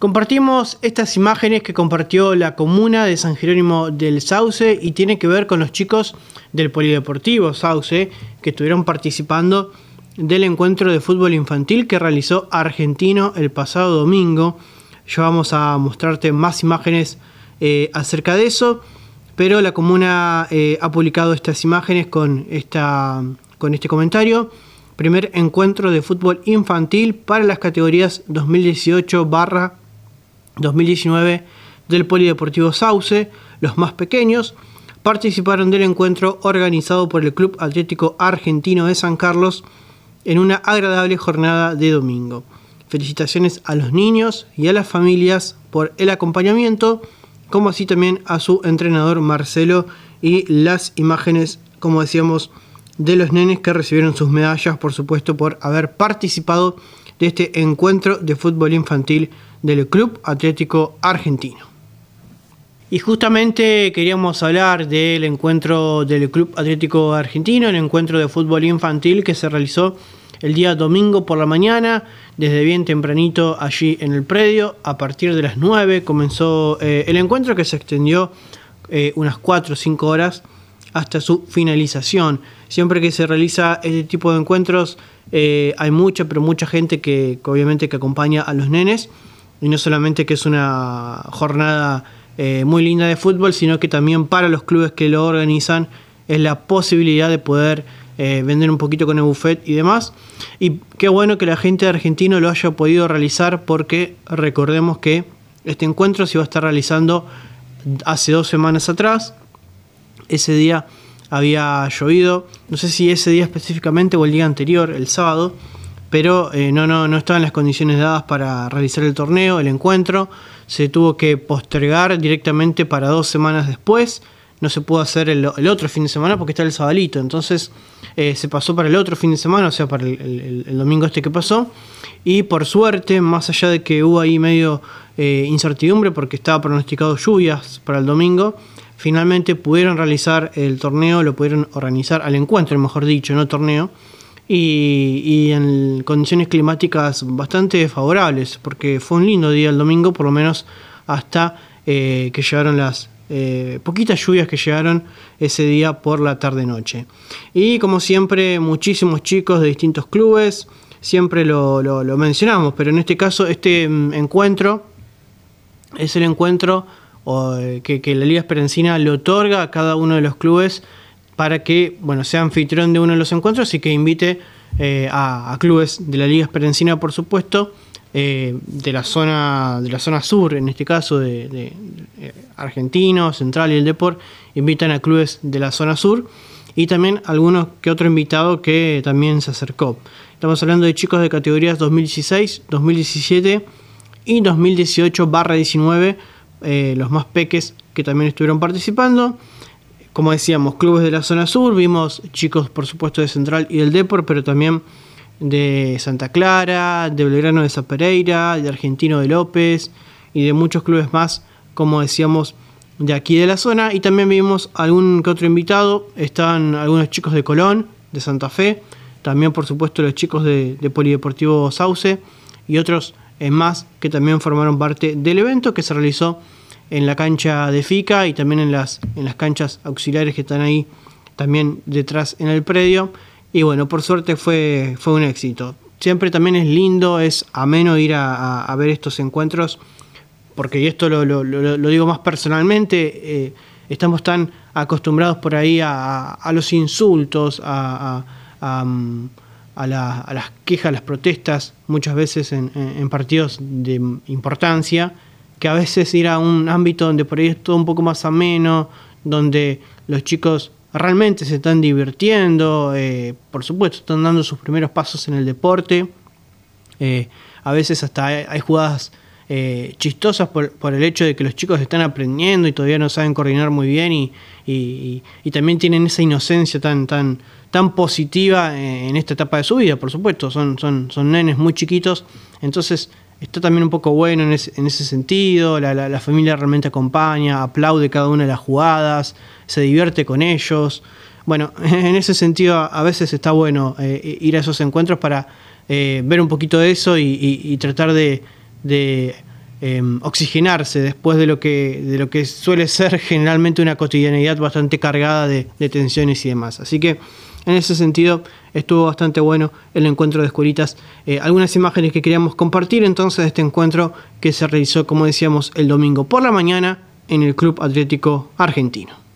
Compartimos estas imágenes que compartió la comuna de San Jerónimo del Sauce y tiene que ver con los chicos del Polideportivo Sauce que estuvieron participando del encuentro de fútbol infantil que realizó Argentino el pasado domingo. Yo vamos a mostrarte más imágenes eh, acerca de eso, pero la comuna eh, ha publicado estas imágenes con, esta, con este comentario. Primer encuentro de fútbol infantil para las categorías 2018 barra 2019 del Polideportivo Sauce, los más pequeños, participaron del encuentro organizado por el Club Atlético Argentino de San Carlos en una agradable jornada de domingo. Felicitaciones a los niños y a las familias por el acompañamiento, como así también a su entrenador Marcelo y las imágenes, como decíamos, de los nenes que recibieron sus medallas, por supuesto, por haber participado de este encuentro de fútbol infantil del Club Atlético Argentino. Y justamente queríamos hablar del encuentro del Club Atlético Argentino, el encuentro de fútbol infantil que se realizó el día domingo por la mañana, desde bien tempranito allí en el predio. A partir de las 9 comenzó eh, el encuentro que se extendió eh, unas 4 o 5 horas hasta su finalización. Siempre que se realiza este tipo de encuentros eh, hay mucha, pero mucha gente que, que obviamente que acompaña a los nenes y no solamente que es una jornada eh, muy linda de fútbol, sino que también para los clubes que lo organizan es la posibilidad de poder eh, vender un poquito con el buffet y demás. Y qué bueno que la gente de Argentino lo haya podido realizar porque recordemos que este encuentro se iba a estar realizando hace dos semanas atrás. Ese día había llovido, no sé si ese día específicamente o el día anterior, el sábado, pero eh, no, no, no estaban las condiciones dadas para realizar el torneo, el encuentro. Se tuvo que postergar directamente para dos semanas después. No se pudo hacer el, otro fin de semana porque está el sabalito. Entonces eh, se pasó para el otro fin de semana, o sea, para el, domingo este que pasó. Y por suerte, más allá de que hubo ahí medio eh, incertidumbre porque estaba pronosticado lluvias para el domingo, finalmente pudieron realizar el torneo, lo pudieron organizar al encuentro, mejor dicho, no torneo y, en condiciones climáticas bastante favorables, porque fue un lindo día el domingo, por lo menos hasta eh, que llegaron las eh, poquitas lluvias que llegaron ese día por la tarde-noche. Y como siempre, muchísimos chicos de distintos clubes, siempre lo, mencionamos, pero en este caso este mm, encuentro es el encuentro eh, que, la Liga Esperencina le otorga a cada uno de los clubes para que bueno, sea anfitrión de uno de los encuentros y que invite eh, a, clubes de la Liga Esperencina, por supuesto, eh, de, la zona, de la zona sur, en este caso, de, eh, Argentino, Central y el Deport, invitan a clubes de la zona sur y también algunos que otro invitado que también se acercó. Estamos hablando de chicos de categorías 2016, 2017 y 2018 barra 19, los más peques que también estuvieron participando como decíamos, clubes de la zona sur, vimos chicos por supuesto de Central y del Depor, pero también de Santa Clara, de Belgrano de Zapereira, de Argentino de López y de muchos clubes más, como decíamos, de aquí de la zona. Y también vimos algún que otro invitado, están algunos chicos de Colón, de Santa Fe, también por supuesto los chicos de Polideportivo Sauce y otros eh, más que también formaron parte del evento que se realizó en la cancha de FICA y también en las, canchas auxiliares que están ahí también detrás en el predio. Y bueno, por suerte fue, fue un éxito. Siempre también es lindo, es ameno ir a, ver estos encuentros, porque y esto lo, digo más personalmente, eh, estamos tan acostumbrados por ahí a, los insultos, a, a, quejas, mm, a, las quejas, las protestas, muchas veces en, en partidos de importancia, que a veces ir a un ámbito donde por ahí es todo un poco más ameno, donde los chicos realmente se están divirtiendo, eh, por supuesto, están dando sus primeros pasos en el deporte. Eh, a veces hasta hay, jugadas eh, chistosas por, el hecho de que los chicos están aprendiendo y todavía no saben coordinar muy bien y, y, y también tienen esa inocencia tan, tan, tan positiva en esta etapa de su vida, por supuesto, son, son, son nenes muy chiquitos, entonces está también un poco bueno en, ese sentido. La, familia realmente acompaña, aplaude cada una de las jugadas, se divierte con ellos. Bueno, en ese sentido a veces está bueno eh, ir a esos encuentros para eh, ver un poquito de eso y, tratar de, em, oxigenarse después de lo, que, suele ser generalmente una cotidianidad bastante cargada de, de tensiones y demás. Así que en ese sentido, estuvo bastante bueno el encuentro de escuelitas. Eh, algunas imágenes que queríamos compartir entonces de este encuentro que se realizó, como decíamos, el domingo por la mañana en el Club Atlético Argentino.